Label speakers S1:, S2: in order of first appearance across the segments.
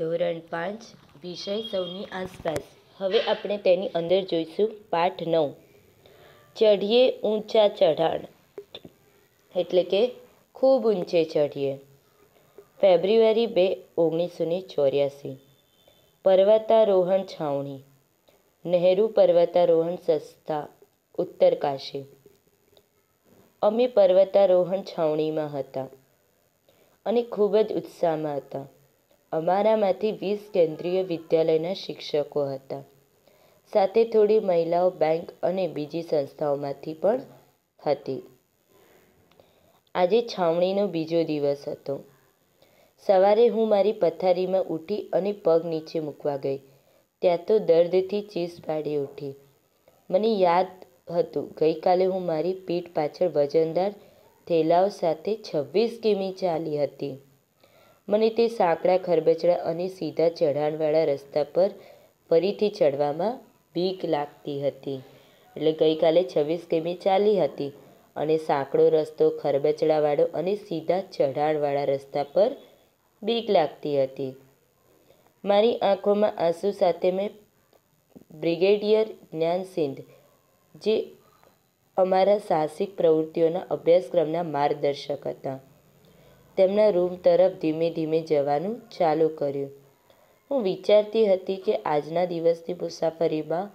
S1: ધોરણ પાંચ વિષય સૌની આસપાસ હવે આપણે તેની અંદર જોઈશું પાઠ નવ ચઢીએ ઊંચા ચઢાણ એટલે કે ખૂબ ઊંચે ચઢીએ ફેબ્રુઆરી બે ઓગણીસો ને ચોર્યાસી પર્વતારોહણ છાવણી નહેરુ પર્વતારોહણ સંસ્થા ઉત્તરકાશી અમે પર્વતારોહણ છાવણીમાં હતા અને ખૂબ જ ઉત્સાહમાં હતા અમારામાંથી વીસ કેન્દ્રીય વિદ્યાલયના શિક્ષકો હતા સાથે થોડી મહિલાઓ બેંક અને બીજી સંસ્થાઓમાંથી પણ હતી આજે છાવણીનો બીજો દિવસ હતો સવારે હું મારી પથારીમાં ઊઠી અને પગ નીચે મૂકવા ગઈ ત્યાં તો દર્દથી ચીસ પાડી ઉઠી મને યાદ હતું ગઈકાલે હું મારી પીઠ પાછળ વજનદાર થેલાઓ સાથે છવ્વીસ કિમી ચાલી હતી મને તે સાંકડા ખરબચડા અને સીધા ચઢાણવાળા રસ્તા પર ફરીથી ચડવામાં બીક લાગતી હતી એટલે ગઈકાલે છવ્વીસ કિમી ચાલી હતી અને સાંકડો રસ્તો ખરબચડાવાળો અને સીધા ચઢાણવાળા રસ્તા પર બીક લાગતી હતી મારી આંખોમાં આંસુ સાથે મેં બ્રિગેડિયર જ્ઞાન સિંધ જે અમારા સાહસિક પ્રવૃત્તિઓના અભ્યાસક્રમના માર્ગદર્શક હતા તેમના રૂમ તરફ ધીમે ધીમે જવાનું ચાલુ કર્યું હું વિચારતી હતી કે આજના દિવસની મુસાફરીમાં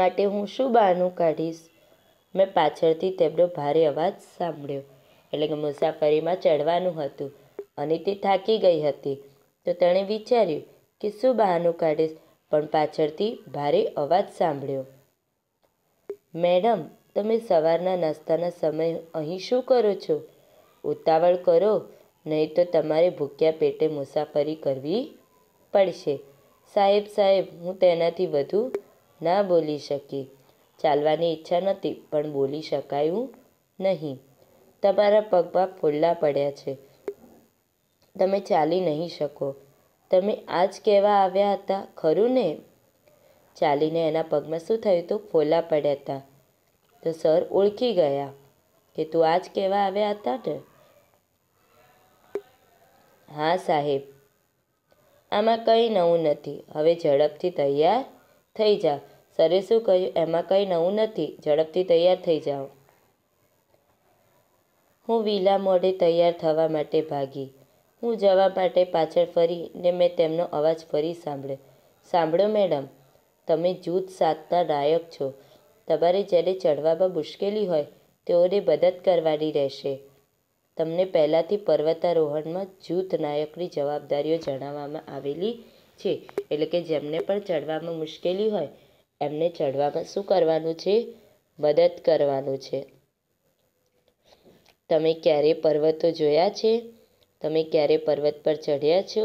S1: માટે હું શું બહાનું કાઢીશ મેં પાછળથી તેમનો ભારે અવાજ સાંભળ્યો એટલે કે મુસાફરીમાં ચડવાનું હતું અને તે થાકી ગઈ હતી તો તેણે વિચાર્યું કે શું બહાનું કાઢીશ પણ પાછળથી ભારે અવાજ સાંભળ્યો મેડમ તમે સવારના નાસ્તાના સમય અહીં શું કરો છો ઉતાવળ કરો નહીં તો તમારે ભૂખ્યા પેટે મુસાફરી કરવી પડશે સાહેબ સાહેબ હું તેનાથી વધુ ના બોલી શકી ચાલવાની ઈચ્છા નથી પણ બોલી શકાયું નહીં તમારા પગમાં ફોલ્લા પડ્યા છે તમે ચાલી નહીં શકો તમે આ જ કહેવા આવ્યા હતા ખરું ને ચાલીને એના પગમાં શું થયું તો ફોલ્લા પડ્યા હતા તો સર ઓળખી ગયા કે તું આજ કહેવા આવ્યા હતા ને હા સાહેબ આમાં કંઈ નવું નથી હવે ઝડપથી તૈયાર થઈ જા સરે શું કહ્યું એમાં કંઈ નવું નથી ઝડપથી તૈયાર થઈ જાઓ હું વિલા મોડે તૈયાર થવા માટે ભાગી હું જવા માટે પાછળ ફરી ને મેં તેમનો અવાજ ફરી સાંભળ્યો સાંભળો મેડમ તમે જૂથ સાતના નાયક છો તમારે જ્યારે ચડવામાં મુશ્કેલી હોય તેઓને મદદ કરવાની રહેશે તમને પહેલાંથી પર્વતારોહણમાં જૂથ નાયકની જવાબદારીઓ જણાવવામાં આવેલી છે એટલે કે જેમને પણ ચડવામાં મુશ્કેલી હોય એમને ચડવામાં શું કરવાનું છે મદદ કરવાનું છે તમે ક્યારે પર્વતો જોયા છે તમે ક્યારે પર્વત પર ચઢ્યા છો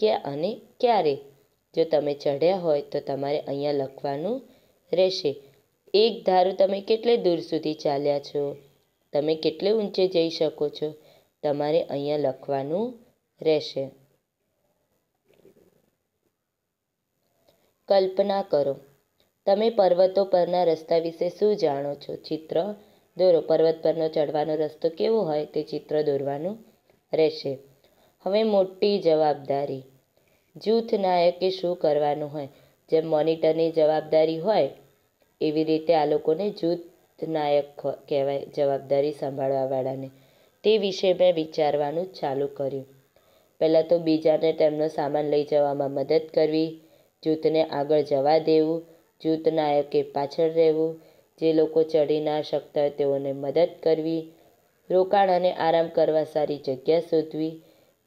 S1: કે અને ક્યારે જો તમે ચઢ્યા હોય તો તમારે અહીંયા લખવાનું રહેશે એક ધારું તમે કેટલે દૂર સુધી ચાલ્યા છો તમે કેટલે ઊંચે જઈ શકો છો તમારે અહીંયા લખવાનું રહેશે કલ્પના કરો તમે પર્વતો પરના રસ્તા વિશે શું જાણો છો ચિત્ર દોરો પર્વત પરનો ચડવાનો રસ્તો કેવો હોય તે ચિત્ર દોરવાનું રહેશે હવે મોટી જવાબદારી જૂથ નાયકે શું કરવાનું હોય જેમ મોનિટરની જવાબદારી હોય એવી રીતે આ લોકોને જૂથ નાયક કહેવાય જવાબદારી સંભાળવાવાળાને તે વિશે મેં વિચારવાનું ચાલુ કર્યું પહેલાં તો બીજાને તેમનો સામાન લઈ જવામાં મદદ કરવી જૂથને આગળ જવા દેવું જૂથ નાયકે પાછળ રહેવું જે લોકો ચડી ના શકતા હોય તેઓને મદદ કરવી રોકાણ અને આરામ કરવા સારી જગ્યા શોધવી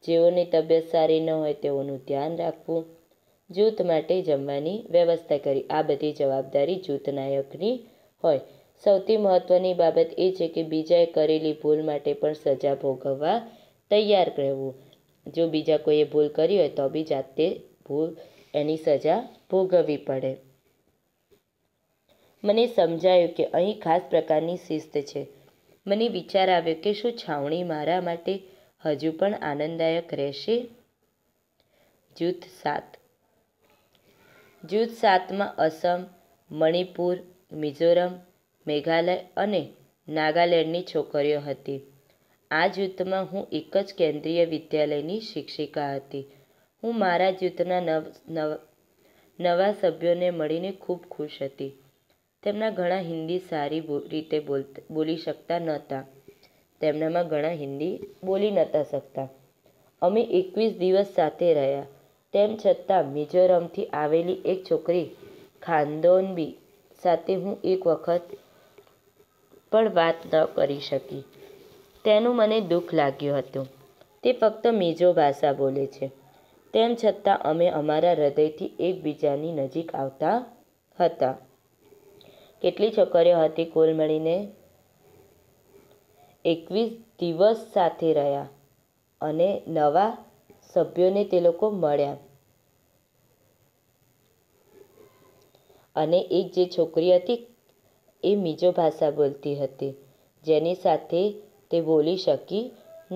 S1: જેઓની તબિયત સારી ન હોય તેઓનું ધ્યાન રાખવું જૂથ માટે જમવાની વ્યવસ્થા કરી આ બધી જવાબદારી જૂથ નાયકની હોય સૌથી મહત્ત્વની બાબત એ છે કે બીજાએ કરેલી ભૂલ માટે પણ સજા ભોગવવા તૈયાર રહેવું જો બીજા કોઈએ ભૂલ કરી હોય તો બી જાતે ભૂલ એની સજા ભોગવવી પડે મને સમજાયું કે અહીં ખાસ પ્રકારની શિસ્ત છે મને વિચાર આવ્યો કે શું છાવણી મારા માટે હજુ પણ આનંદદાયક રહેશે જૂથ સાત જૂથ સાતમાં અસમ મણિપુર મિઝોરમ મેઘાલય અને નાગાલેન્ડની છોકરીઓ હતી આ જૂથમાં હું એક જ કેન્દ્રીય વિદ્યાલયની શિક્ષિકા હતી હું મારા જૂથના નવ નવા સભ્યોને મળીને ખૂબ ખુશ હતી તેમના ઘણા હિન્દી સારી રીતે બોલી શકતા નહોતા તેમનામાં ઘણા હિન્દી બોલી નહોતા શકતા અમે એકવીસ દિવસ સાથે રહ્યા તેમ છતાં મિઝોરમથી આવેલી એક છોકરી ખાનદોનબી સાથે હું એક વખત પણ વાત ન કરી શકી તેનું મને દુઃખ લાગ્યું હતું તે ફક્ત મિઝો ભાષા બોલે છે તેમ છતાં અમે અમારા હૃદયથી એકબીજાની નજીક આવતા હતા કેટલી છોકરીઓ હતી કુલ મળીને એકવીસ દિવસ સાથે રહ્યા અને નવા સભ્યોને તે લોકો મળ્યા અને એક જે છોકરી હતી એ મિજો ભાષા બોલતી હતી જેની સાથે તે બોલી શકી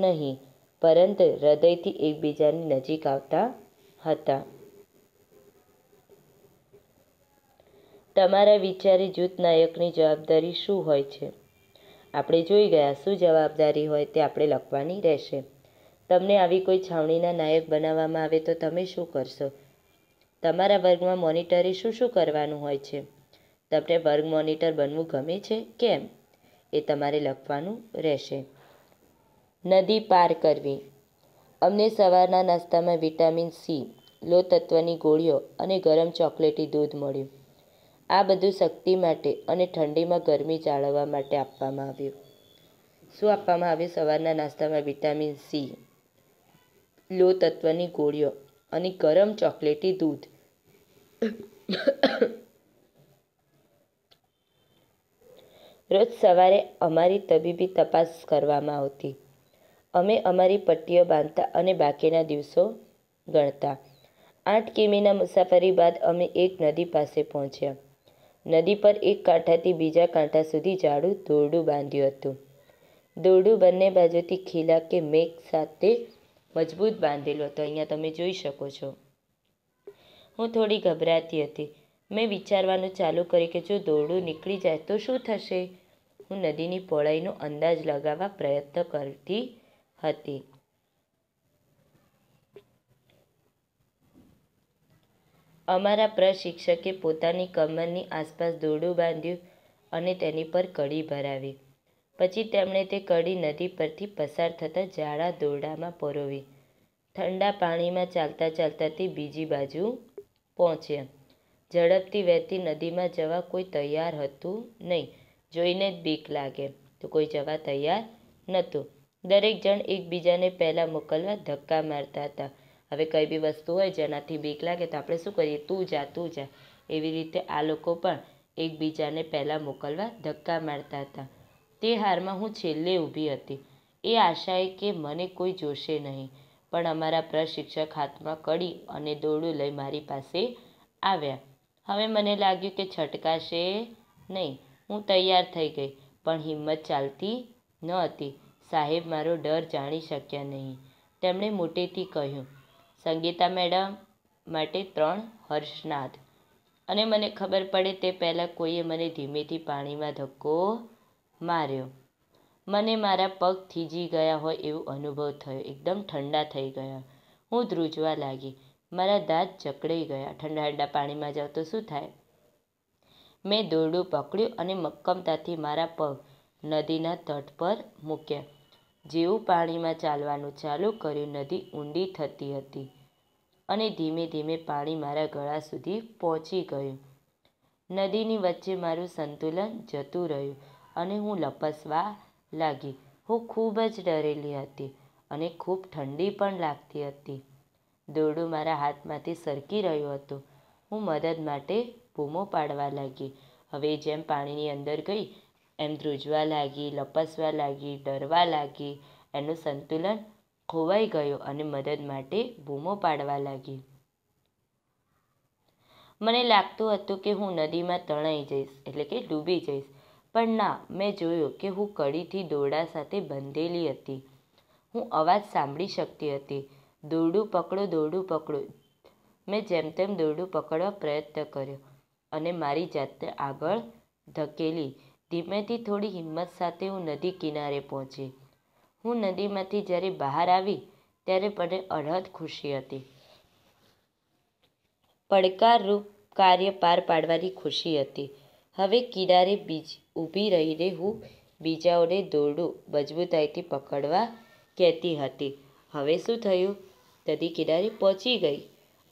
S1: નહીં પરંતુ હૃદયથી એકબીજાની નજીક આવતા હતા તમારા વિચારે જૂથ નાયકની જવાબદારી શું હોય છે આપણે જોઈ ગયા શું જવાબદારી હોય તે આપણે લખવાની રહેશે તમને આવી કોઈ છાવણીના નાયક બનાવવામાં આવે તો તમે શું કરશો તમારા વર્ગમાં મોનિટરે શું શું કરવાનું હોય છે તમને વર્ગ મોનિટર બનવું ગમે છે કેમ એ તમારે લખવાનું રહેશે નદી પાર કરવી અમને સવારના નાસ્તામાં વિટામિન સી લો તત્વની ગોળીઓ અને ગરમ ચોકલેટી દૂધ મળ્યું આ બધું શક્તિ માટે અને ઠંડીમાં ગરમી જાળવવા માટે આપવામાં આવ્યું શું આપવામાં આવ્યું સવારના નાસ્તામાં વિટામિન સી લો તત્વની ગોળીઓ અને ગરમ ચોકલેટી દૂધ રોજ સવારે અમારી તબીબી તપાસ કરવામાં આવતી અમે અમારી પટ્ટીઓ બાંધતા અને બાકીના દિવસો ગણતા આઠ કિમીના મુસાફરી બાદ અમે એક નદી પાસે પહોંચ્યા નદી પર એક કાંઠાથી બીજા કાંઠા સુધી જાડું દોરડું બાંધ્યું હતું દોરડું બંને બાજુથી ખીલા કે મેઘ સાથે મજબૂત બાંધેલો હતો અહીંયા તમે જોઈ શકો છો હું થોડી ગભરાતી હતી મેં વિચારવાનું ચાલુ કર્યું કે જો દોરડું નીકળી જાય તો શું થશે હું નદીની પહોળાઈનો અંદાજ લગાવવા પ્રયત્ન કરતી હતી અમારા પ્રશિક્ષકે પોતાની કમરની આસપાસ દોરડું બાંધ્યું અને તેની પર કડી ભરાવી પછી તેમણે તે કડી નદી પરથી પસાર થતાં જાડા દોરડામાં પરોવી ઠંડા પાણીમાં ચાલતા ચાલતા તે બીજી બાજુ પહોંચ્યા ઝડપથી વહેતી નદીમાં જવા કોઈ તૈયાર હતું નહીં જોઈને જ બીક લાગે તો કોઈ જવા તૈયાર નહોતું દરેક જણ એકબીજાને પહેલાં મોકલવા ધક્કા મારતા હતા હવે કઈ બી વસ્તુ હોય જેનાથી બીક લાગે તો આપણે શું કરીએ તું જા તું જા એવી રીતે આ લોકો પણ એકબીજાને પહેલાં મોકલવા ધક્કા મારતા હતા તે હારમાં હું છેલ્લે ઊભી હતી એ આશાએ કે મને કોઈ જોશે નહીં પણ અમારા પ્રશિક્ષક હાથમાં કડી અને દોરડું લઈ મારી પાસે આવ્યા હવે મને લાગ્યું કે છટકાશે નહીં હું તૈયાર થઈ ગઈ પણ હિંમત ચાલતી ન હતી સાહેબ મારો ડર જાણી શક્યા નહીં તેમણે મોટેથી કહ્યું સંગીતા મેડમ માટે ત્રણ હર્ષનાથ અને મને ખબર પડે તે પહેલાં કોઈએ મને ધીમેથી પાણીમાં ધક્કો માર્યો મને મારા પગ થીજી ગયા હોય એવો અનુભવ થયો એકદમ ઠંડા થઈ ગયા હું ધ્રુજવા લાગી મારા દાંત જકડાઈ ગયા ઠંડા ઠંડા પાણીમાં જાવ તો શું થાય મેં દોરડું પકડ્યું અને મક્કમતાથી મારા પગ નદીના તટ પર મૂક્યા જેવું પાણીમાં ચાલવાનું ચાલુ કર્યું નદી ઊંડી થતી હતી અને ધીમે ધીમે પાણી મારા ગળા સુધી પહોંચી ગયું નદીની વચ્ચે મારું સંતુલન જતું રહ્યું અને હું લપસવા લાગી હું ખૂબ જ ડરેલી હતી અને ખૂબ ઠંડી પણ લાગતી હતી દોરડું મારા હાથમાંથી સરકી રહ્યું હતું હું મદદ માટે બૂમો પાડવા લાગી હવે જેમ પાણીની અંદર ગઈ એમ ધ્રુજવા લાગી લપસવા લાગી ડરવા લાગી એનું સંતુલન ખોવાઈ ગયું અને મદદ માટે બૂમો પાડવા લાગી મને લાગતું હતું કે હું નદીમાં તણાઈ જઈશ એટલે કે ડૂબી જઈશ પણ ના મેં જોયું કે હું કડીથી દોરડા સાથે બંધેલી હતી હું અવાજ સાંભળી શકતી હતી દોરડું પકડો દોરડું પકડો મેં જેમ તેમ દોરડું પકડવા પ્રયત્ન કર્યો અને મારી જાતને આગળ ધકેલી ધીમેથી થોડી હિંમત સાથે હું નદી કિનારે પહોંચી હું નદીમાંથી જ્યારે બહાર આવી ત્યારે મને અડહદ ખુશી હતી પડકારરૂપ કાર્ય પાર પાડવાની ખુશી હતી હવે કિનારે બીજ ઊભી રહીને હું બીજાઓને દોરડું મજબૂતાઈથી પકડવા કહેતી હતી હવે શું થયું નદી કિનારે પહોંચી ગઈ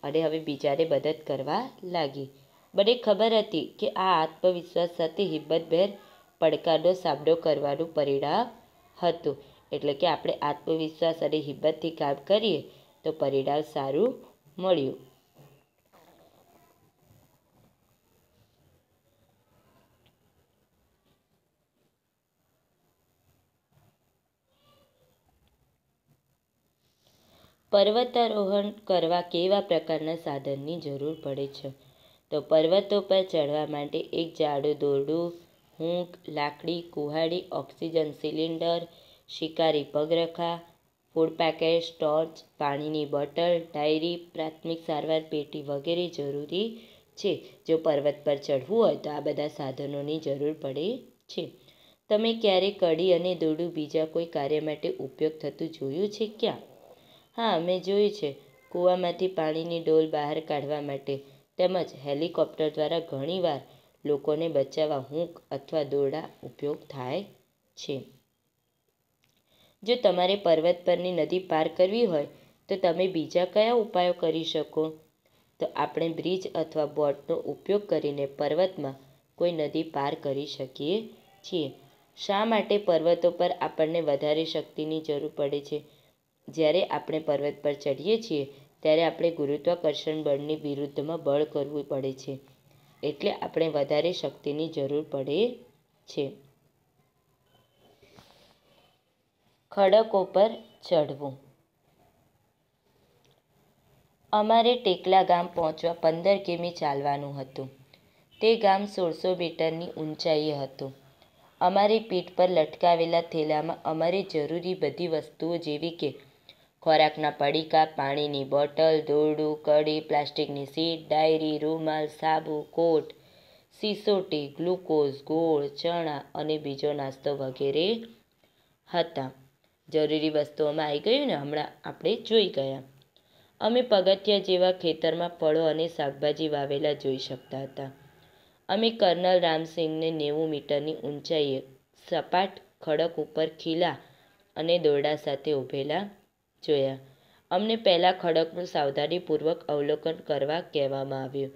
S1: અને હવે બીજાને મદદ કરવા લાગી મને ખબર હતી કે આ આત્મવિશ્વાસ સાથે હિંમતભેર પડકારનો સામનો કરવાનું પરિણામ હતું એટલે કે આપણે આત્મવિશ્વાસ અને હિંમતથી કામ કરીએ તો પરિણામ સારું મળ્યું પર્વતારોહણ કરવા કેવા પ્રકારના સાધનની જરૂર પડે છે તો પર્વતો પર ચડવા માટે એક જાડું દોરડું હૂંક લાકડી કુહાડી ઓક્સિજન સિલિન્ડર શિકારી પગરખા ફૂડ પેકેજ ટોર્ચ પાણીની બોટલ ડાયરી પ્રાથમિક સારવાર પેટી વગેરે જરૂરી છે જો પર્વત પર ચડવું હોય તો આ બધા સાધનોની જરૂર પડે છે તમે ક્યારે કડી અને દોરડું બીજા કોઈ કાર્ય માટે ઉપયોગ થતું જોયું છે ક્યાં હા મેં જોયું છે કૂવામાંથી પાણીની ડોલ બહાર કાઢવા માટે તેમજ હેલિકોપ્ટર દ્વારા ઘણીવાર લોકોને બચાવવા હૂંક અથવા દોરડા ઉપયોગ થાય છે જો તમારે પર્વત પરની નદી પાર કરવી હોય તો તમે બીજા કયા ઉપાયો કરી શકો તો આપણે બ્રિજ અથવા બોટનો ઉપયોગ કરીને પર્વતમાં કોઈ નદી પાર કરી શકીએ છીએ શા માટે પર્વતો પર આપણને વધારે શક્તિની જરૂર પડે છે જ્યારે આપણે પર્વત પર ચડીએ છીએ ત્યારે આપણે ગુરુત્વાકર્ષણ બળની વિરુદ્ધમાં બળ કરવું પડે છે એટલે આપણે વધારે શક્તિની જરૂર પડે છે ખડકો પર ચડવું અમારે ટેકલા ગામ પહોંચવા પંદર કિમી ચાલવાનું હતું તે ગામ સોળસો મીટરની ઊંચાઈએ હતું અમારી પીઠ પર લટકાવેલા થેલામાં અમારે જરૂરી બધી વસ્તુઓ જેવી કે ખોરાકના પડીકા પાણીની બોટલ દોરડું કડી પ્લાસ્ટિકની સીટ ડાયરી રૂમાલ સાબુ કોટ સિસોટી ગ્લુકોઝ ગોળ ચણા અને બીજો નાસ્તો વગેરે હતા જરૂરી વસ્તુઓમાં આવી ગયું ને હમણાં આપણે જોઈ ગયા અમે પગથિયા જેવા ખેતરમાં ફળો અને શાકભાજી વાવેલા જોઈ શકતા હતા અમે કર્નલ રામસિંહને નેવું મીટરની ઊંચાઈએ સપાટ ખડક ઉપર ખીલા અને દોરડા સાથે ઊભેલા જોયા અમને પહેલાં ખડકનું સાવધાનીપૂર્વક અવલોકન કરવા કહેવામાં આવ્યું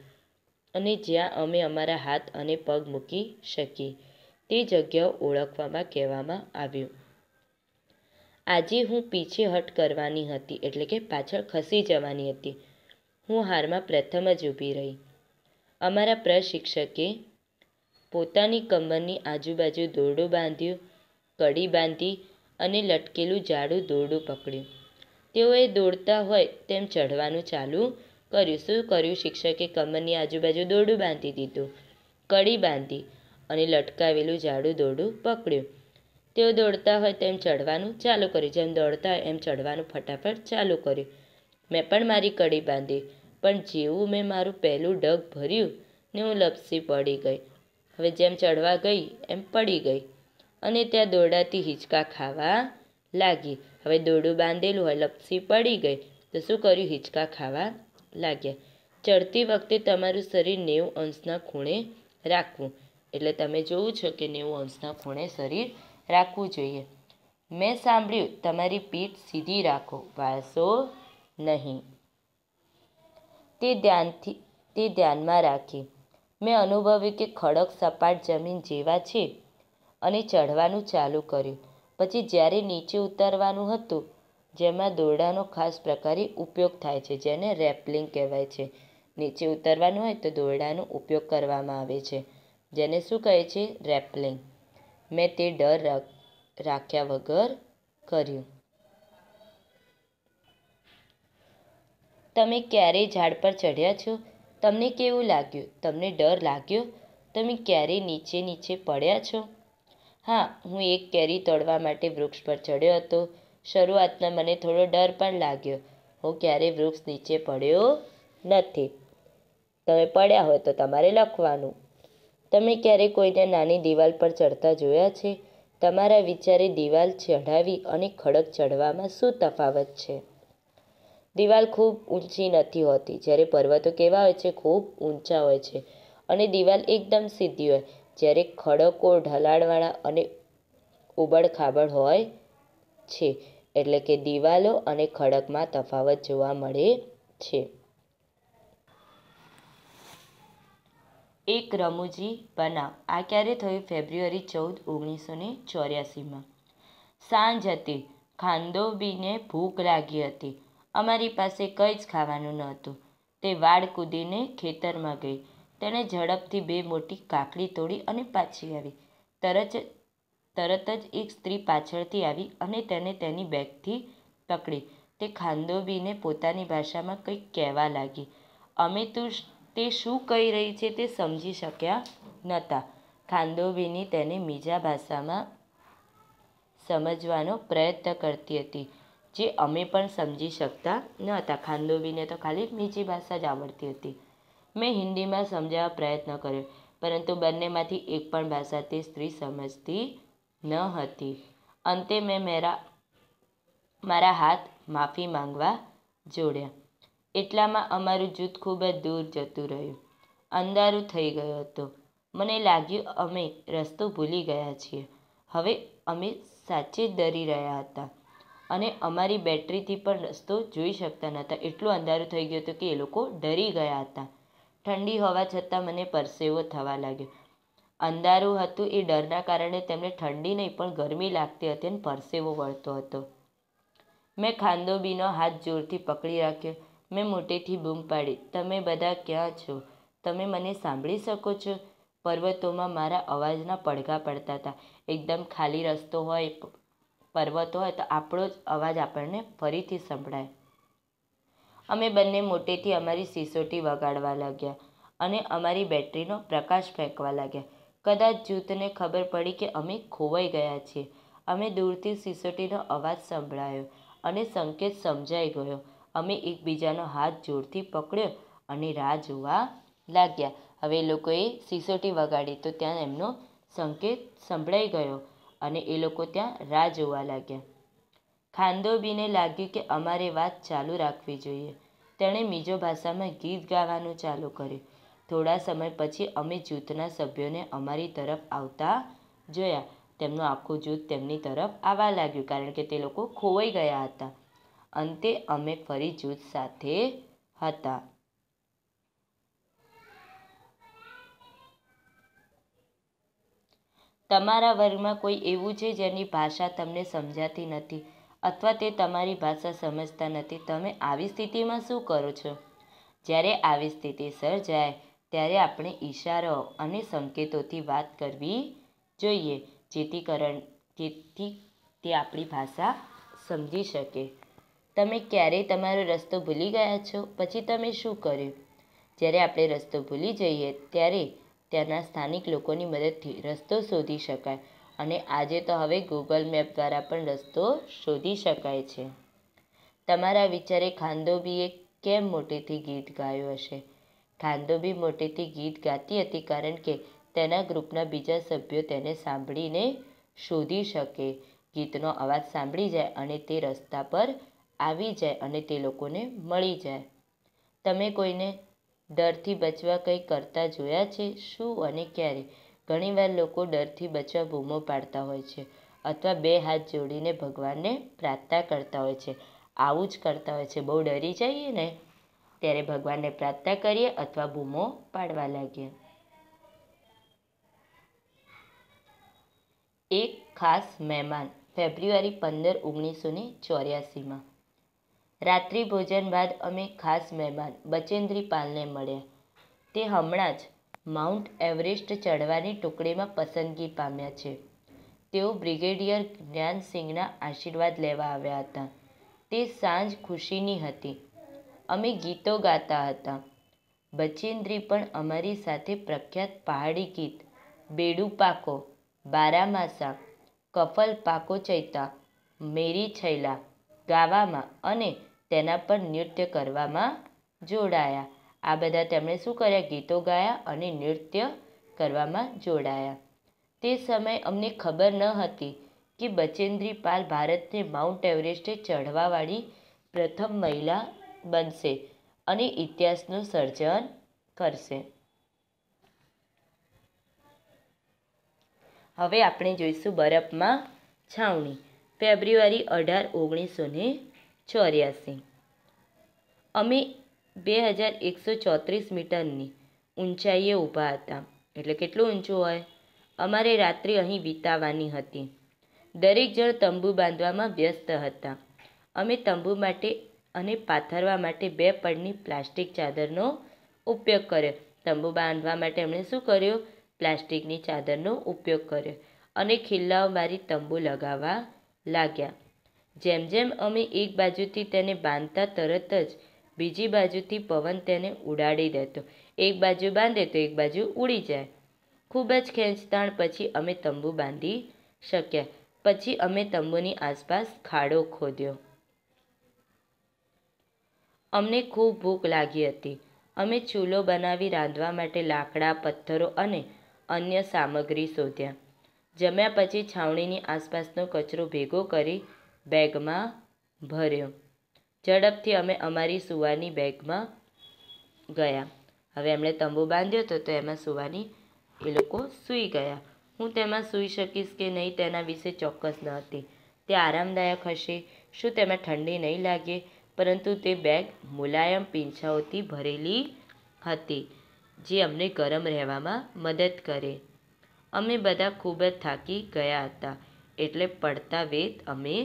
S1: અને જ્યાં અમે અમારા હાથ અને પગ મૂકી શકીએ તે જગ્યાઓ ઓળખવામાં કહેવામાં આવ્યું આજે હું પીછે પીછેહટ કરવાની હતી એટલે કે પાછળ ખસી જવાની હતી હું હારમાં પ્રથમ જ ઊભી રહી અમારા પ્રશિક્ષકે પોતાની કમરની આજુબાજુ દોરડું બાંધ્યું કડી બાંધી અને લટકેલું જાડું દોરડું પકડ્યું તેઓએ દોડતા હોય તેમ ચઢવાનું ચાલુ કર્યું શું કર્યું શિક્ષકે કમરની આજુબાજુ દોરડું બાંધી દીધું કડી બાંધી અને લટકાવેલું જાડું દોરડું પકડ્યું તેઓ દોડતા હોય તેમ ચઢવાનું ચાલુ કર્યું જેમ દોડતા હોય એમ ચઢવાનું ફટાફટ ચાલુ કર્યું મેં પણ મારી કડી બાંધી પણ જેવું મેં મારું પહેલું ડગ ભર્યું ને હું લપસી પડી ગઈ હવે જેમ ચડવા ગઈ એમ પડી ગઈ અને ત્યાં દોરડાથી હિંચકા ખાવા લાગી હવે દોડું બાંધેલું હોય લપસી પડી ગઈ તો શું કર્યું હિંચકા ખાવા લાગ્યા ચડતી વખતે તમારું શરીર નેવું અંશના ખૂણે રાખવું એટલે તમે જોવું છો કે નેવું અંશના ખૂણે શરીર રાખવું જોઈએ મેં સાંભળ્યું તમારી પીઠ સીધી રાખો વાસો નહીં તે ધ્યાનથી તે ધ્યાનમાં રાખી મેં અનુભવ્યું કે ખડક સપાટ જમીન જેવા છે અને ચઢવાનું ચાલુ કર્યું પછી જ્યારે નીચે ઉતારવાનું હતું જેમાં દોરડાનો ખાસ પ્રકારે ઉપયોગ થાય છે જેને રેપલિંગ કહેવાય છે નીચે ઉતારવાનું હોય તો દોરડાનો ઉપયોગ કરવામાં આવે છે જેને શું કહે છે રેપલિંગ મેં તે ડર રાખ્યા વગર કર્યું તમે ક્યારેય ઝાડ પર ચઢ્યા છો તમને કેવું લાગ્યું તમને ડર લાગ્યો તમે ક્યારેય નીચે નીચે પડ્યા છો હા હું એક કેરી તોડવા માટે વૃક્ષ પર ચડ્યો હતો શરૂઆતમાં મને થોડો ડર પણ લાગ્યો હું ક્યારેય વૃક્ષ નીચે પડ્યો નથી તમે પડ્યા હોય તો તમારે લખવાનું તમે ક્યારે કોઈને નાની દિવાલ પર ચડતા જોયા છે તમારા વિચારે દિવાલ ચઢાવી અને ખડક ચઢવામાં શું તફાવત છે દિવાલ ખૂબ ઊંચી નથી હોતી જ્યારે પર્વતો કેવા હોય છે ખૂબ ઊંચા હોય છે અને દિવાલ એકદમ સીધી હોય જ્યારે ખડકો ઢલાણવાળા અને ઉબડખાબડ હોય છે એટલે કે દિવાલો અને ખડકમાં તફાવત જોવા મળે છે એક રમૂજી બનાવ આ ક્યારે થયું ફેબ્રુઆરી ચૌદ ઓગણીસો ને ચોર્યાસીમાં સાંજ હતી ખાંદોબીને ભૂખ લાગી હતી અમારી પાસે કંઈ જ ખાવાનું ન હતું તે વાડ કૂદીને ખેતરમાં ગઈ તેણે ઝડપથી બે મોટી કાકડી તોડી અને પાછી આવી તરત તરત જ એક સ્ત્રી પાછળથી આવી અને તેને તેની બેગથી પકડી તે ખાંદોબીને પોતાની ભાષામાં કંઈક કહેવા લાગી અમે તો તે શું કહી રહી છે તે સમજી શક્યા નહોતા ખાંદોબીની તેને બીજા ભાષામાં સમજવાનો પ્રયત્ન કરતી હતી જે અમે પણ સમજી શકતા ન હતા ખાંદોબીને તો ખાલી બીજી ભાષા જ આવડતી હતી મેં હિન્દીમાં સમજાવવા પ્રયત્ન કર્યો પરંતુ બંનેમાંથી એક પણ ભાષા તે સ્ત્રી સમજતી ન હતી અંતે મેં મેરા મારા હાથ માફી માંગવા જોડ્યા એટલામાં અમારું જૂથ ખૂબ જ દૂર જતું રહ્યું અંધારું થઈ ગયો હતો મને લાગ્યું અમે રસ્તો ભૂલી ગયા છીએ હવે અમે સાચે જ ડરી રહ્યા હતા અને અમારી બેટરીથી પણ રસ્તો જોઈ શકતા નહોતા એટલું અંધારું થઈ ગયું હતું કે એ લોકો ડરી ગયા હતા ઠંડી હોવા છતાં મને પરસેવો થવા લાગ્યો અંધારું હતું એ ડરના કારણે તેમને ઠંડી નહીં પણ ગરમી લાગતી હતી અને પરસેવો વળતો હતો મેં ખાંદોબીનો હાથ જોરથી પકડી રાખ્યો મેં મોટેથી બૂમ પાડી તમે બધા ક્યાં છો તમે મને સાંભળી શકો છો પર્વતોમાં મારા અવાજના પડઘા પડતા હતા એકદમ ખાલી રસ્તો હોય પર્વતો હોય તો આપણો જ અવાજ આપણને ફરીથી સંભળાય અમે બંને મોટેથી અમારી સિસોટી વગાડવા લાગ્યા અને અમારી બેટરીનો પ્રકાશ ફેંકવા લાગ્યા કદાચ જૂથને ખબર પડી કે અમે ખોવાઈ ગયા છીએ અમે દૂરથી સિસોટીનો અવાજ સંભળાયો અને સંકેત સમજાઈ ગયો અમે એકબીજાનો હાથ જોરથી પકડ્યો અને રાહ જોવા લાગ્યા હવે લોકોએ સિસોટી વગાડી તો ત્યાં એમનો સંકેત સંભળાઈ ગયો અને એ લોકો ત્યાં રાહ જોવા લાગ્યા ખાંદોબીને લાગ્યું કે અમારે વાત ચાલુ રાખવી જોઈએ તેણે મિઝો ભાષામાં ગીત ગાવાનું ચાલુ કર્યું થોડા સમય પછી અમે જૂથના સભ્યોને અમારી તરફ આવતા જોયા તેમનું આખું જૂથ તેમની તરફ આવવા લાગ્યું કારણ કે તે લોકો ખોવાઈ ગયા હતા અંતે અમે ફરી જૂથ સાથે હતા તમારા વર્ગમાં કોઈ એવું છે જેની ભાષા તમને સમજાતી નથી અથવા તે તમારી ભાષા સમજતા નથી તમે આવી સ્થિતિમાં શું કરો છો જ્યારે આવી સ્થિતિ સર્જાય ત્યારે આપણે ઇશારો અને સંકેતોથી વાત કરવી જોઈએ જેથી કરણ જેથી તે આપણી ભાષા સમજી શકે તમે ક્યારેય તમારો રસ્તો ભૂલી ગયા છો પછી તમે શું કર્યું જ્યારે આપણે રસ્તો ભૂલી જઈએ ત્યારે ત્યાંના સ્થાનિક લોકોની મદદથી રસ્તો શોધી શકાય અને આજે તો હવે ગૂગલ મેપ દ્વારા પણ રસ્તો શોધી શકાય છે તમારા વિચારે ખાંદોબીએ કેમ મોટેથી ગીત ગાયું હશે ખાંદોબી મોટેથી ગીત ગાતી હતી કારણ કે તેના ગ્રુપના બીજા સભ્યો તેને સાંભળીને શોધી શકે ગીતનો અવાજ સાંભળી જાય અને તે રસ્તા પર આવી જાય અને તે લોકોને મળી જાય તમે કોઈને ડરથી બચવા કંઈ કરતા જોયા છે શું અને ક્યારે ઘણીવાર લોકો ડરથી બચવા બૂમો પાડતા હોય છે અથવા બે હાથ જોડીને ભગવાનને પ્રાર્થના કરતા હોય છે આવું જ કરતા હોય છે બહુ ડરી જઈએ ને ત્યારે ભગવાનને પ્રાર્થના કરીએ અથવા બૂમો પાડવા લાગીએ એક ખાસ મહેમાન ફેબ્રુઆરી પંદર ઓગણીસો ને ચોર્યાસીમાં રાત્રિ ભોજન બાદ અમે ખાસ મહેમાન બચેન્દ્રી પાલને મળ્યા તે હમણાં જ માઉન્ટ એવરેસ્ટ ચડવાની ટુકડીમાં પસંદગી પામ્યા છે તેઓ બ્રિગેડિયર જ્ઞાનસિંહના આશીર્વાદ લેવા આવ્યા હતા તે સાંજ ખુશીની હતી અમે ગીતો ગાતા હતા બચેન્દ્રી પણ અમારી સાથે પ્રખ્યાત પહાડી ગીત બેડુ પાકો બારામાસા કફલ પાકો ચૈતા મેરી છૈલા ગાવામાં અને તેના પર નૃત્ય કરવામાં જોડાયા આ બધા તેમણે શું કર્યા ગીતો ગાયા અને નૃત્ય કરવામાં જોડાયા તે સમયે અમને ખબર ન હતી કે બચેન્દ્રી પાલ ભારતને માઉન્ટ એવરેસ્ટે ચઢવાવાળી પ્રથમ મહિલા બનશે અને ઇતિહાસનું સર્જન કરશે હવે આપણે જોઈશું બરફમાં છાવણી ફેબ્રુઆરી અઢાર ઓગણીસો ને ચોર્યાસી અમે બે હજાર એકસો ચોત્રીસ મીટરની ઊંચાઈએ ઊભા હતા એટલે કેટલું ઊંચું હોય અમારે રાત્રિ અહીં વિતાવાની હતી દરેક જણ તંબુ બાંધવામાં વ્યસ્ત હતા અમે તંબુ માટે અને પાથરવા માટે બે પડની પ્લાસ્ટિક ચાદરનો ઉપયોગ કર્યો તંબુ બાંધવા માટે એમણે શું કર્યું પ્લાસ્ટિકની ચાદરનો ઉપયોગ કર્યો અને ખિલ્લાઓ મારી તંબુ લગાવવા લાગ્યા જેમ જેમ અમે એક બાજુથી તેને બાંધતા તરત જ બીજી બાજુથી પવન તેને ઉડાડી દેતો એક બાજુ બાંધે તો એક બાજુ ઉડી જાય ખૂબ જ ખેંચતાણ પછી અમે તંબુ બાંધી શક્યા પછી અમે તંબુની આસપાસ ખાડો ખોદ્યો અમને ખૂબ ભૂખ લાગી હતી અમે ચૂલો બનાવી રાંધવા માટે લાકડા પથ્થરો અને અન્ય સામગ્રી શોધ્યા જમ્યા પછી છાવણીની આસપાસનો કચરો ભેગો કરી બેગમાં ભર્યો ઝડપથી અમે અમારી સુવાની બેગમાં ગયા હવે એમણે તંબુ બાંધ્યો હતો તો એમાં સુવાની એ લોકો સૂઈ ગયા હું તેમાં સૂઈ શકીશ કે નહીં તેના વિશે ચોક્કસ ન હતી તે આરામદાયક હશે શું તેમાં ઠંડી નહીં લાગે પરંતુ તે બેગ મુલાયમ પીંછાઓથી ભરેલી હતી જે અમને ગરમ રહેવામાં મદદ કરે અમે બધા ખૂબ જ થાકી ગયા હતા એટલે પડતા વેત અમે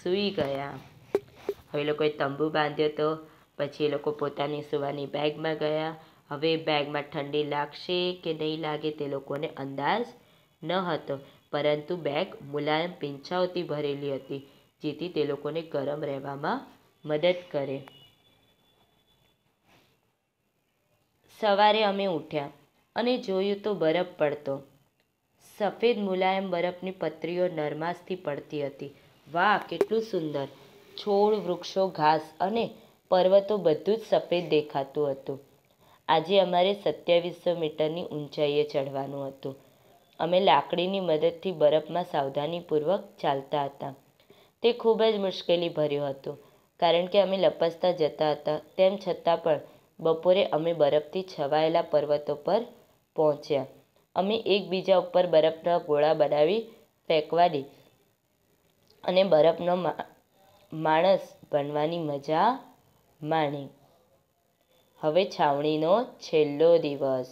S1: સૂઈ ગયા હવે એ લોકોએ તંબુ બાંધ્યો તો પછી એ લોકો પોતાની સુવાની બેગમાં ગયા હવે બેગમાં ઠંડી લાગશે કે નહીં લાગે તે લોકોને અંદાજ ન હતો પરંતુ બેગ મુલાયમ પીંછાઓથી ભરેલી હતી જેથી તે લોકોને ગરમ રહેવામાં મદદ કરે સવારે અમે ઉઠ્યા અને જોયું તો બરફ પડતો સફેદ મુલાયમ બરફની પતરીઓ નરમાશથી પડતી હતી વાહ કેટલું સુંદર છોડ વૃક્ષો ઘાસ અને પર્વતો બધું જ સફેદ દેખાતું હતું આજે અમારે સત્યાવીસો મીટરની ઊંચાઈએ ચઢવાનું હતું અમે લાકડીની મદદથી બરફમાં સાવધાનીપૂર્વક ચાલતા હતા તે ખૂબ જ મુશ્કેલી ભર્યું હતું કારણ કે અમે લપસતા જતા હતા તેમ છતાં પણ બપોરે અમે બરફથી છવાયેલા પર્વતો પર પહોંચ્યા અમે એકબીજા ઉપર બરફના ગોળા બનાવી ફેંકવાડી અને બરફનો માણસ બનવાની મજા માણી હવે છાવણીનો છેલ્લો દિવસ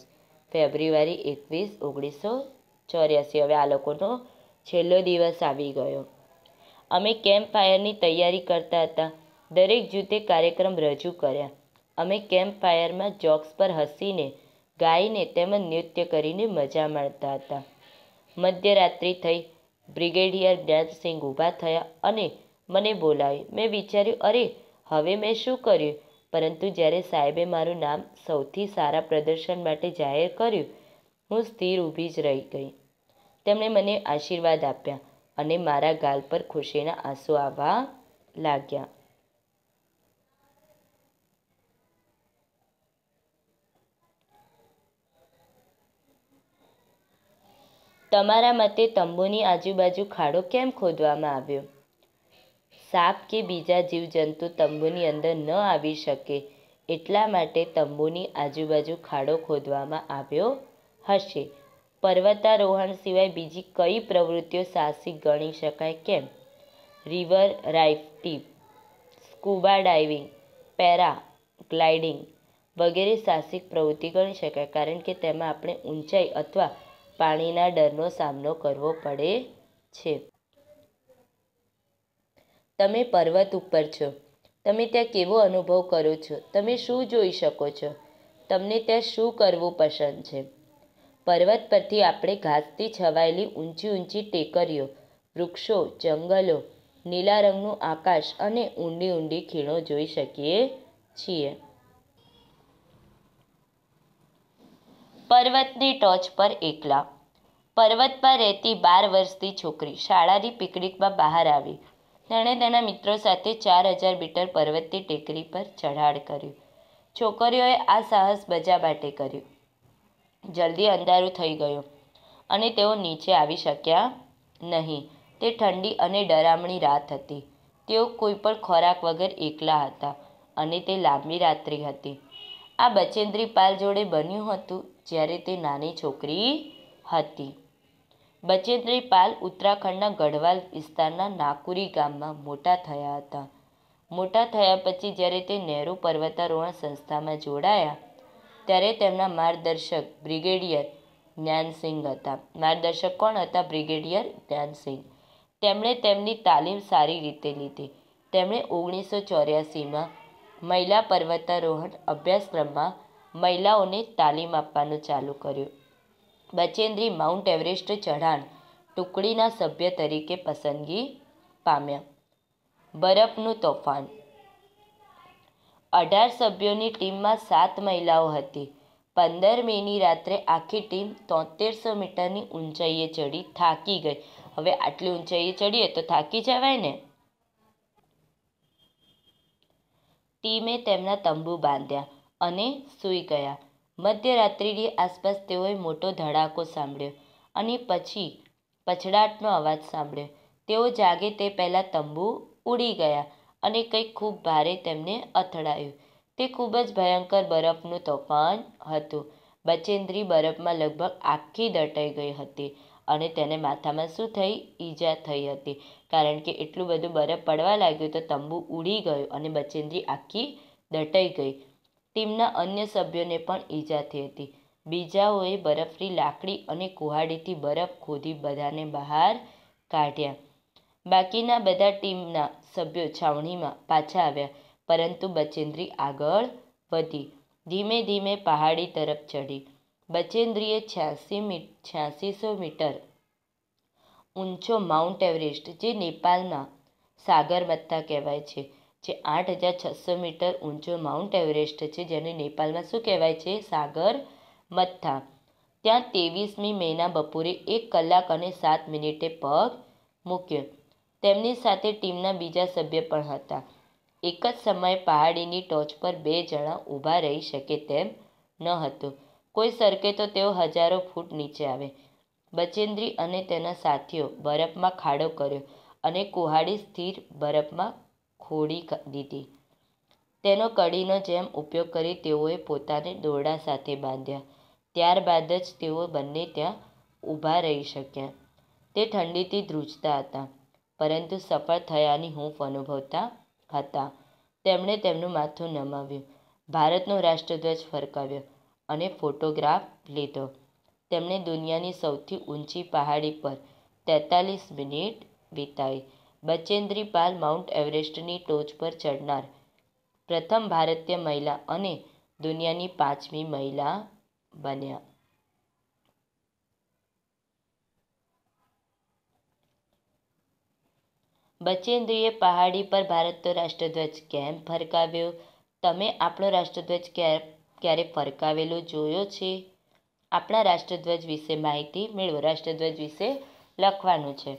S1: ફેબ્રુઆરી એકવીસ ઓગણીસો ચોર્યાસી હવે આ લોકોનો છેલ્લો દિવસ આવી ગયો અમે કેમ્પ ફાયરની તૈયારી કરતા હતા દરેક જૂથે કાર્યક્રમ રજૂ કર્યા અમે કેમ્પ ફાયરમાં જોક્સ પર હસીને ગાઈને તેમજ નૃત્ય કરીને મજા માણતા હતા મધ્યરાત્રિ થઈ બ્રિગેડિયર જ્ઞાનસિંહ ઊભા થયા અને મને બોલાવી મેં વિચાર્યું અરે હવે મેં શું કર્યું પરંતુ જ્યારે સાહેબે મારું નામ સૌથી સારા પ્રદર્શન માટે જાહેર કર્યું હું સ્થિર ઊભી જ રહી ગઈ તેમણે મને આશીર્વાદ આપ્યા અને મારા ગાલ પર ખુશીના આંસુ આવવા લાગ્યા તમારા મતે તંબુની આજુબાજુ ખાડો કેમ ખોદવામાં આવ્યો સાપ કે બીજા જીવજંતુ તંબુની અંદર ન આવી શકે એટલા માટે તંબુની આજુબાજુ ખાડો ખોદવામાં આવ્યો હશે પર્વતારોહણ સિવાય બીજી કઈ પ્રવૃત્તિઓ સાહસિક ગણી શકાય કેમ river rafting scuba diving paragliding વગેરે સાહસિક પ્રવૃત્તિ ગણી શકાય કારણ કે તેમાં આપણે ઊંચાઈ અથવા પાણીના ડરનો સામનો કરવો પડે છે તમે પર્વત ઉપર છો તમે ત્યાં કેવો અનુભવ કરો છો તમે શું જોઈ શકો છો તમને ત્યાં શું કરવું પસંદ છે પર્વત પરથી આપણે ઘાસથી છવાયેલી ઊંચી ઊંચી ટેકરીઓ વૃક્ષો જંગલો નીલા રંગનું આકાશ અને ઊંડી ઊંડી ખીણો જોઈ શકીએ છીએ પર્વતની ટોચ પર એકલા પર્વત પર રહેતી બાર વર્ષની છોકરી શાળાની પિકનિકમાં બહાર આવી તેણે તેના મિત્રો સાથે ચાર હજાર મીટર પર્વતની ટેકરી પર ચઢાણ કર્યું છોકરીઓએ આ સાહસ બજા માટે કર્યું જલ્દી અંધારું થઈ ગયું અને તેઓ નીચે આવી શક્યા નહીં તે ઠંડી અને ડરામણી રાત હતી તેઓ કોઈ પણ ખોરાક વગર એકલા હતા અને તે લાંબી રાત્રિ હતી આ બચેન્દ્રી પાલ જોડે બન્યું હતું જ્યારે તે નાની છોકરી હતી બચેન્દ્રી પાલ ઉત્તરાખંડના ગઢવાલ વિસ્તારના નાકુરી ગામમાં મોટા થયા હતા મોટા થયા પછી જ્યારે તે નહેરુ પર્વતારોહણ સંસ્થામાં જોડાયા ત્યારે તેમના માર્ગદર્શક બ્રિગેડિયર જ્ઞાનસિંહ હતા માર્ગદર્શક કોણ હતા બ્રિગેડિયર જ્ઞાનસિંહ તેમણે તેમની તાલીમ સારી રીતે લીધી તેમણે ઓગણીસો ચોર્યાસીમાં મહિલા પર્વતારોહણ અભ્યાસક્રમમાં મહિલાઓને તાલીમ આપવાનું ચાલુ કર્યું બચેન્દ્રી માઉન્ટ એવરેસ્ટ ચઢાણ ટુકડીના સભ્ય તરીકે પસંદગી પામ્યા બરફનું તોફાન અઢાર સભ્યોની ટીમમાં સાત મહિલાઓ હતી પંદર મેની રાત્રે આખી ટીમ તોતેરસો મીટરની ઊંચાઈએ ચડી થાકી ગઈ હવે આટલી ઊંચાઈએ ચડીએ તો થાકી જવાય ને ટીમે તેમના તંબુ બાંધ્યા અને સૂઈ ગયા મધ્યરાત્રિની આસપાસ તેઓએ મોટો ધડાકો સાંભળ્યો અને પછી પછડાટનો અવાજ સાંભળ્યો તેઓ જાગે તે પહેલાં તંબુ ઉડી ગયા અને કંઈક ખૂબ ભારે તેમને અથડાયું તે ખૂબ જ ભયંકર બરફનું તોફાન હતું બચેન્દ્રી બરફમાં લગભગ આખી દટાઈ ગઈ હતી અને તેને માથામાં શું થઈ ઈજા થઈ હતી કારણ કે એટલું બધું બરફ પડવા લાગ્યું તો તંબુ ઉડી ગયું અને બચેન્દ્રી આખી દટાઈ ગઈ ટીમના અન્ય સભ્યોને પણ ઈજા થઈ હતી બીજાઓએ બરફની લાકડી અને કુહાડીથી બરફ ખોદી બધાને બહાર કાઢ્યા બાકીના બધા ટીમના સભ્યો છાવણીમાં પાછા આવ્યા પરંતુ બચેન્દ્રી આગળ વધી ધીમે ધીમે પહાડી તરફ ચઢી બચેન્દ્રીએ છ્યાસી મીટ છ્યાસીસો મીટર ઊંચો માઉન્ટ એવરેસ્ટ જે નેપાળમાં સાગરમત્તા કહેવાય છે જે આઠ હજાર છસો મીટર ઊંચો માઉન્ટ એવરેસ્ટ છે જેને નેપાળમાં શું કહેવાય છે સાગર મથ્થા ત્યાં ત્રેવીસમી મેના બપોરે એક કલાક અને સાત મિનિટે પગ મૂક્યો તેમની સાથે ટીમના બીજા સભ્ય પણ હતા એક જ સમયે પહાડીની ટોચ પર બે જણા ઊભા રહી શકે તેમ ન હતું કોઈ સરકે તો તેઓ હજારો ફૂટ નીચે આવે બચેન્દ્રી અને તેના સાથીઓ બરફમાં ખાડો કર્યો અને કુહાડી સ્થિર બરફમાં ખોડી દીધી તેનો કડીનો જેમ ઉપયોગ કરી તેઓએ પોતાને દોરડા સાથે બાંધ્યા ત્યારબાદ જ તેઓ બંને ત્યાં ઊભા રહી શક્યા તે ઠંડીથી ધ્રુજતા હતા પરંતુ સફળ થયાની હૂંફ અનુભવતા હતા તેમણે તેમનું માથું નમાવ્યું ભારતનો રાષ્ટ્રધ્વજ ફરકાવ્યો અને ફોટોગ્રાફ લીધો તેમણે દુનિયાની સૌથી ઊંચી પહાડી પર તેતાલીસ મિનિટ વિતાવી બચેન્દ્રી પાલ માઉન્ટ એવરેસ્ટની ટોચ પર ચડનાર પ્રથમ ભારતીય મહિલા અને દુનિયાની પાંચમી મહિલા બન્યા બચેન્દ્રીએ પહાડી પર ભારતનો રાષ્ટ્રધ્વજ કેમ ફરકાવ્યો તમે આપણો રાષ્ટ્રધ્વજ ક્યારે ફરકાવેલો જોયો છે આપણા રાષ્ટ્રધ્વજ વિશે માહિતી મેળવો રાષ્ટ્રધ્વજ વિશે લખવાનું છે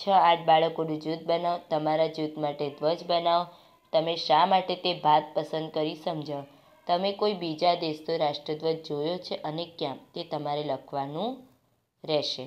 S1: છ આઠ બાળકોનું જૂથ બનાવો તમારા જૂથ માટે ધ્વજ બનાવો તમે શા માટે તે ભાત પસંદ કરી સમજાવો તમે કોઈ બીજા દેશનો રાષ્ટ્રધ્વજ જોયો છે અને ક્યાં તે તમારે લખવાનું રહેશે